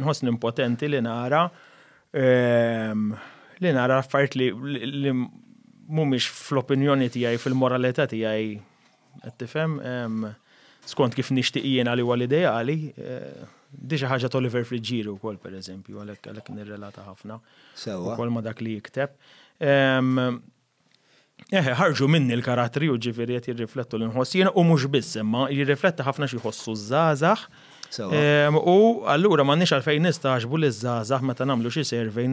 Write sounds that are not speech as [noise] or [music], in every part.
nħosni impotenti li nara ehm, li nara f'art li mhumiex fl-opinjoni tiegħi fil-moralità tiegħi qed tifhem ehm, skont kif nixtieq jiena għali huwa eh, l-ideali diġa ħaġa Oliver Frigiru wkoll pereżempju għalhekk għalhekk nirrelata ħafna. Sewa. kol ma dak li jikteb. Ehm, eħe, ħarġu minni l karatri u ġifiriet jirriflettu l-inħoss u mhux biss imma jirrifletta ħafna xi z-zazax. Uh, ehm, u allura ma nix għalfejn nistaxbu li ma meta namlu xi servej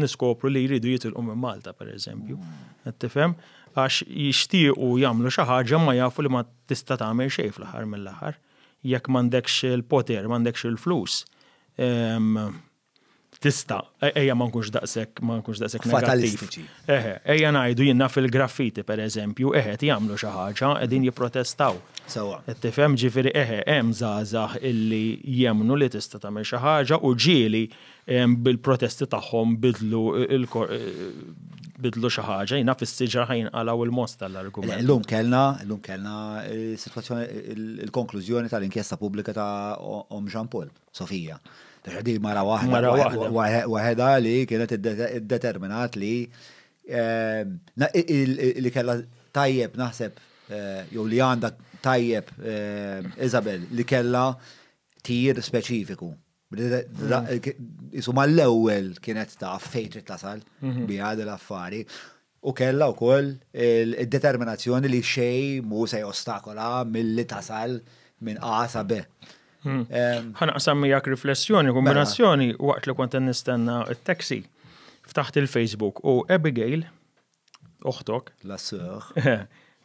niskopru li jridu jitilqu minn Malta pereżempju. eżempju. tifhem għax jixtiequ jagħmlu xi ħaġa ma jafu li ma tista' tagħmel xejn fl-aħħar mill-aħħar. Jekk m'għandekx il-poter, m'għandekx il-flus ehm, tista, e-, eja ma nkunx daqsek, man nkunx daqsek negativ. Eħe, eja najdu jenna fil-graffiti per eżempju, eħe ti jamlu xaħġa, edin jiprotestaw. Sawa. Tifem ġifiri eħe, em zazah illi jemnu li tista tamel xaħġa u ġili bil-protesti tagħhom bidlu eh, eh, bidlu xi ħaġa, jina fis-siġra għalaw il-most tal-argument. Illum kellna, illum kellna eh, situazzjoni il-konklużjoni tal-inkjesta pubblika ta' Om Jean Paul, Sofija. Taxdi mara waħda, waħda li kienet determinat li li kella tajjeb naħseb jew li għandha tajjeb Isabel li kella tir speċifiku Isum mm. eh, l-ewel kienet ta' fejtri tasal tasal mhm. biha l-affari. U kella u koll il-determinazzjoni li xej mu se jostakola mill-li tasal minn A sa B. Mm. ħana għasammi miegħek riflessjoni, mela. kombinazzjoni waqt li kont nistenna il taxi Ftaħt il-Facebook u Abigail, Uħtok, La sœur. [laughs]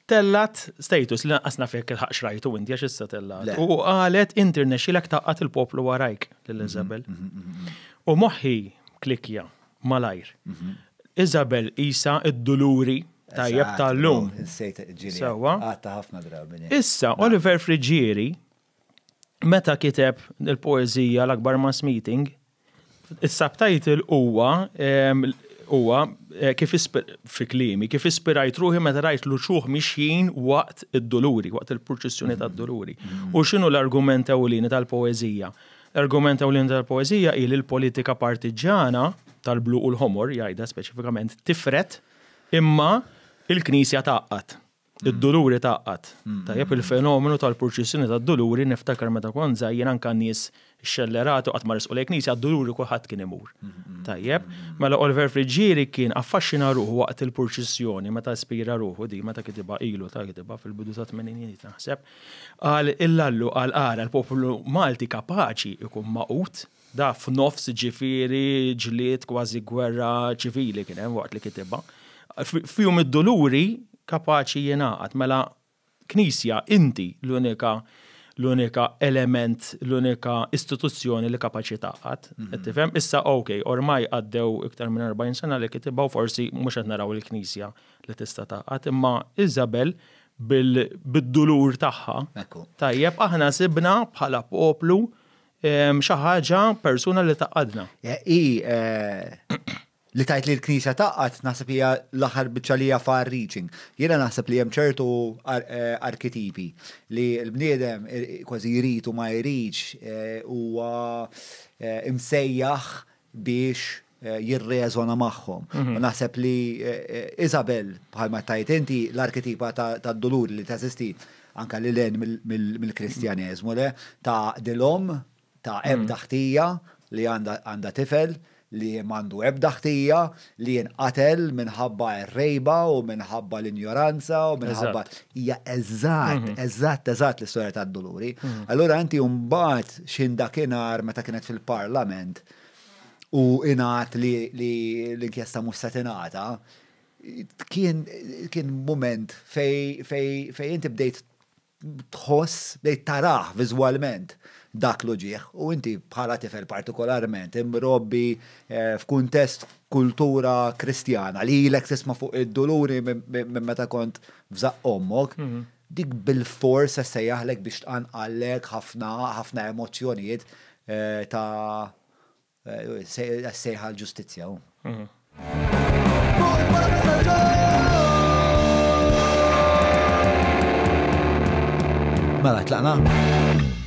tellat status li naqasna fek il ħax rajtu inti għax issa tellat. U qalet international taqqat il-poplu warajk l-Izabel. Mhm, mhm, mhm, U moħħi klikja malajr. Izabel Isa id-duluri tajjeb tal-lum. Sewa. Issa, Oliver Frigieri, meta kiteb il-poezija l-akbar mass meeting, il-subtitle huwa huwa eh, kif fi klimi, kif ispirajt ruħi meta rajt luċuħ mixjin waqt id-doluri, waqt il-proċessjoni tad-doluri. Mm-hmm. U x'inhu l-argument ewlieni tal-poeżija? L-argument ewlieni tal poezija il l-politika partiġana tal-blu u l-ħomor jgħidha speċifikament tifret imma il-Knisja taqqat id-duluri taqqat. Mm. Tajjeb il-fenomenu tal-purċissjoni tad-duluri niftakar meta kon żajjien anka nies xelleratu qatt maris u l-eknisja d-duluri kulħadd kien imur. Mm, mm, Tajjeb, mela Oliver Friġieri kien affaxxina ruħu waqt il-purċissjoni meta spira ruħu di meta kitiba ilu ta' kitiba fil-bidu ta' 80 naħseb. Għal illallu għal għara l poplu Malti kapaċi ikun maqut da f'nofs ġifiri ġliet kważi gwerra ċivili kien hemm waqt li kitiba fjum id duluri kapaċi jenaqat. Mela, knisja, inti l-unika l-unika element, l-unika istituzzjoni li kapaċi taqat. Mhm. Tifhem? Issa, ok, ormai għaddew iktar minn 40 sena li kittibaw forsi mhux qed naraw il-knisja li tista' taqat, imma Izabel bil-dulur tagħha. Tajjeb, aħna sibna bħala poplu xi ħaġa persuna li taqadna. Eh, I eh, li tajt li l-knisja taqqat nasib hija l-aħħar biċċa li far reaching. Jiena naħseb li hemm ċertu arketipi eh, li l-bniedem eh, kważi jrid u ma jridx eh, huwa imsejjaħ biex jirreżona magħhom. Mhm. U naħseb li Isabel bħalma tajt inti l-arketipa ta' dolur li tażisti anka li len mill-kristjaneżmu le ta' dilom ta' ebdaħtija mhm. li għanda tifel li mandu ebdaħtija li jinqatel minħabba r-rejba u minħabba l-injoranza u minħabba hija eżatt, mhm. eżatt, eżatt l-istorja ta' doluri. Mhm. Allura inti mbagħad x'indakinar meta kienet fil-Parlament u inat li l-inkjesta mhux kien kien moment fej fej inti bdejt tħoss li taraħ viżwalment dak loġieħ u inti bħala tifel partikolarment imrobbi eh, f'kuntest kultura kristjana li l-ek tisma fuq id-doluri minn meta kont f'zaq ommok, mhm. dik bil-fors se jaħlek biex tqanqallek ħafna ħafna emozjonijiet eh, ta' eh, sejħa l-ġustizja. Mhm. عملت لقناها